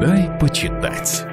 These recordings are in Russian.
Дай почитать.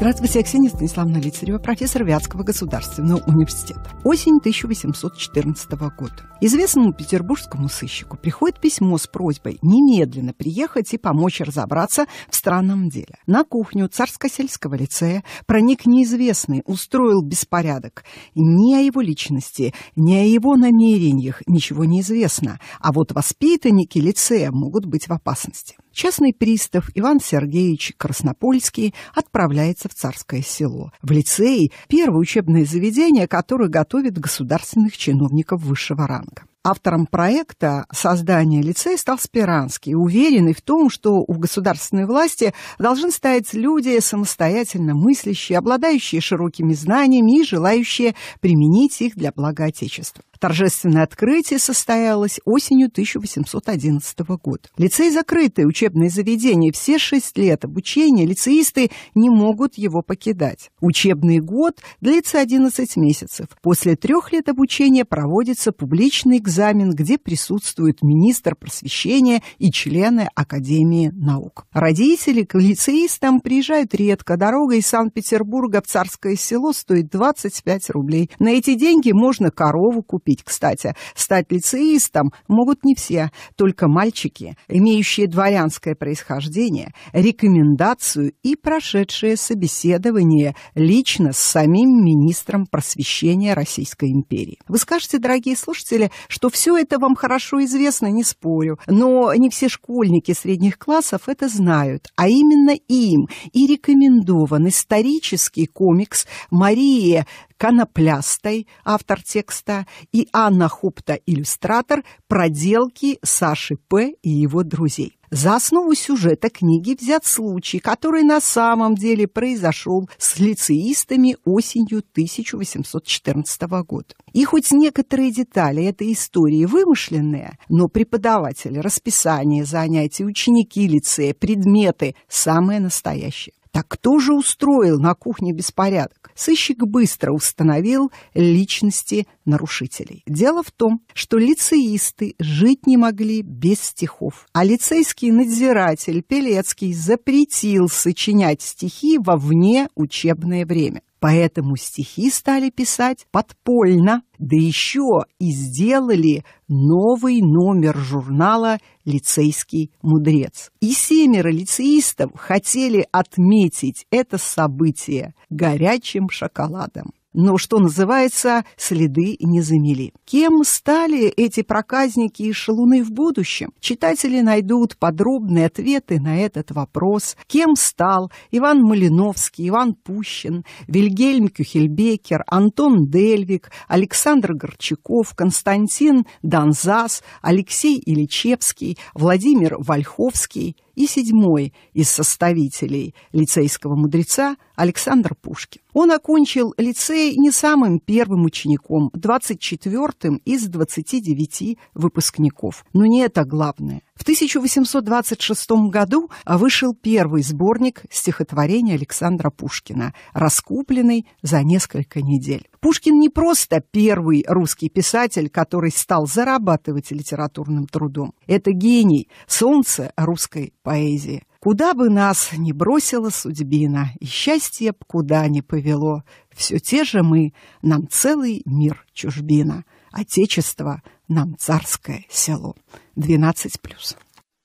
Здравствуйте, я Ксения Станиславовна Лицарева, профессор Вятского государственного университета. Осень 1814 года. Известному петербургскому сыщику приходит письмо с просьбой немедленно приехать и помочь разобраться в странном деле. На кухню царско-сельского лицея проник неизвестный, устроил беспорядок. Ни о его личности, ни о его намерениях ничего не известно, а вот воспитанники лицея могут быть в опасности. Частный пристав Иван Сергеевич Краснопольский отправляется в Царское село, в лицее первое учебное заведение, которое готовит государственных чиновников высшего ранга. Автором проекта создания лицея стал Спиранский, уверенный в том, что у государственной власти должны стоять люди, самостоятельно мыслящие, обладающие широкими знаниями и желающие применить их для блага Отечества. Торжественное открытие состоялось осенью 1811 года. Лицей закрытое учебное заведение. Все шесть лет обучения лицеисты не могут его покидать. Учебный год длится 11 месяцев. После трех лет обучения проводится публичный экзамен экзамен, где присутствует министр просвещения и члены Академии наук. Родители к лицеистам приезжают редко. Дорога из Санкт-Петербурга в Царское село стоит 25 рублей. На эти деньги можно корову купить, кстати. Стать лицеистом могут не все, только мальчики, имеющие дворянское происхождение, рекомендацию и прошедшее собеседование лично с самим министром просвещения Российской империи. Вы скажете, дорогие слушатели, что что все это вам хорошо известно, не спорю, но не все школьники средних классов это знают, а именно им и рекомендован исторический комикс Марии Коноплястой, автор текста, и Анна Хупта, иллюстратор, проделки Саши П. и его друзей. За основу сюжета книги взят случай, который на самом деле произошел с лицеистами осенью 1814 года. И хоть некоторые детали этой истории вымышленные, но преподаватель, расписание занятий, ученики лицея, предметы – самое настоящее. Так кто же устроил на кухне беспорядок? Сыщик быстро установил личности нарушителей. Дело в том, что лицеисты жить не могли без стихов, а лицейский надзиратель Пелецкий запретил сочинять стихи во вне учебное время. Поэтому стихи стали писать подпольно, да еще и сделали новый номер журнала «Лицейский мудрец». И семеро лицеистов хотели отметить это событие горячим шоколадом но, что называется, следы не замели. Кем стали эти проказники и шалуны в будущем? Читатели найдут подробные ответы на этот вопрос. Кем стал Иван Малиновский, Иван Пущин, Вильгельм Кюхельбекер, Антон Дельвик, Александр Горчаков, Константин Донзас, Алексей Ильичевский, Владимир Вольховский – и седьмой из составителей лицейского мудреца Александр Пушкин. Он окончил лицей не самым первым учеником, 24-м из 29 выпускников. Но не это главное. В 1826 году вышел первый сборник стихотворений Александра Пушкина, раскупленный за несколько недель. Пушкин не просто первый русский писатель, который стал зарабатывать литературным трудом. Это гений, солнце русской поэзии. Куда бы нас ни бросила судьбина, и счастье б куда ни повело, все те же мы, нам целый мир чужбина. Отечество — нам царское село. 12 плюс.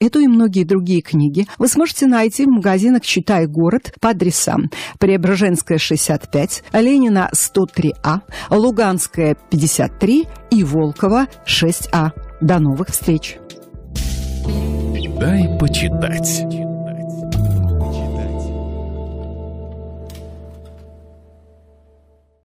Эту и многие другие книги вы сможете найти в магазинах «Читай город» по адресам Преображенская, 65, Ленина, 103А, Луганская, 53 и Волкова, 6А. До новых встреч! Дай почитать.